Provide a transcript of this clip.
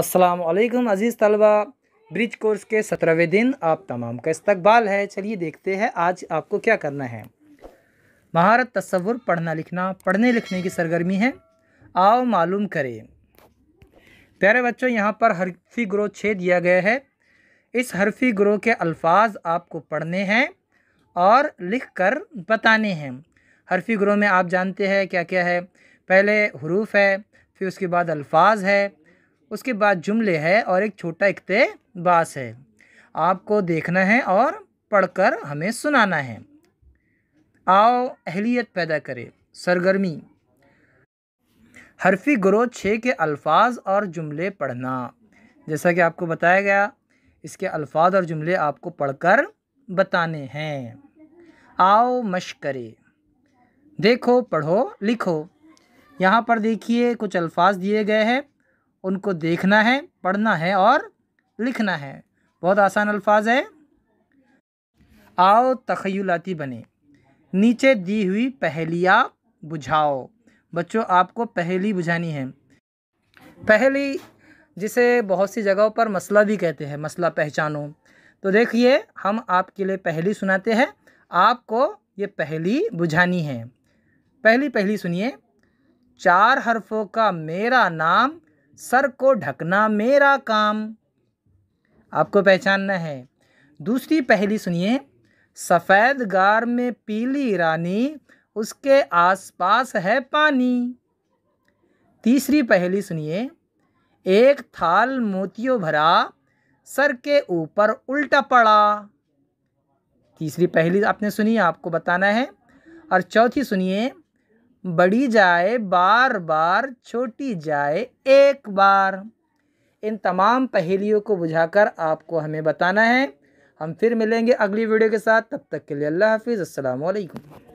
असलम अज़ीज़ तलबा bridge course के सत्रहवें दिन आप तमाम का इस्तबाल है चलिए देखते हैं आज आपको क्या करना है महारत तस्वुर पढ़ना लिखना पढ़ने लिखने की सरगर्मी है आओ मालूम करें प्यारे बच्चों यहाँ पर हरफी ग्रोह छः दिया गया है इस हरफी ग्रोह के अल्फाज आपको पढ़ने हैं और लिख कर बताने हैं हरफी ग्रोह में आप जानते हैं क्या क्या है पहले हरूफ है फिर उसके बाद अल्फाज है उसके बाद जुमले है और एक छोटा बास है आपको देखना है और पढ़कर हमें सुनाना है आओ अहलियत पैदा करे सरगर्मी हरफी ग्रोह छः के अल्फाज और जुमले पढ़ना जैसा कि आपको बताया गया इसके अल्फाज और जुमले आपको पढ़कर बताने हैं आओ मश करे देखो पढ़ो लिखो यहाँ पर देखिए कुछ अल्फाज दिए गए हैं उनको देखना है पढ़ना है और लिखना है बहुत आसान अल्फाज है आओ तखयलाती बने नीचे दी हुई पहेलियाँ बुझाओ बच्चों आपको पहेली बुझानी है पहेली जिसे बहुत सी जगहों पर मसला भी कहते हैं मसला पहचानो तो देखिए हम आपके लिए पहेली सुनाते हैं आपको ये पहेली बुझानी है पहली पहली सुनिए चार हरफों का मेरा नाम सर को ढकना मेरा काम आपको पहचानना है दूसरी पहली सुनिए सफ़ेद गार में पीली रानी उसके आसपास है पानी तीसरी पहली सुनिए एक थाल मोतियों भरा सर के ऊपर उल्टा पड़ा तीसरी पहली आपने सुनी आपको बताना है और चौथी सुनिए बड़ी जाए बार बार छोटी जाए एक बार इन तमाम पहेलियों को बुझाकर आपको हमें बताना है हम फिर मिलेंगे अगली वीडियो के साथ तब तक के लिए अल्लाह हाफिज़ असलकम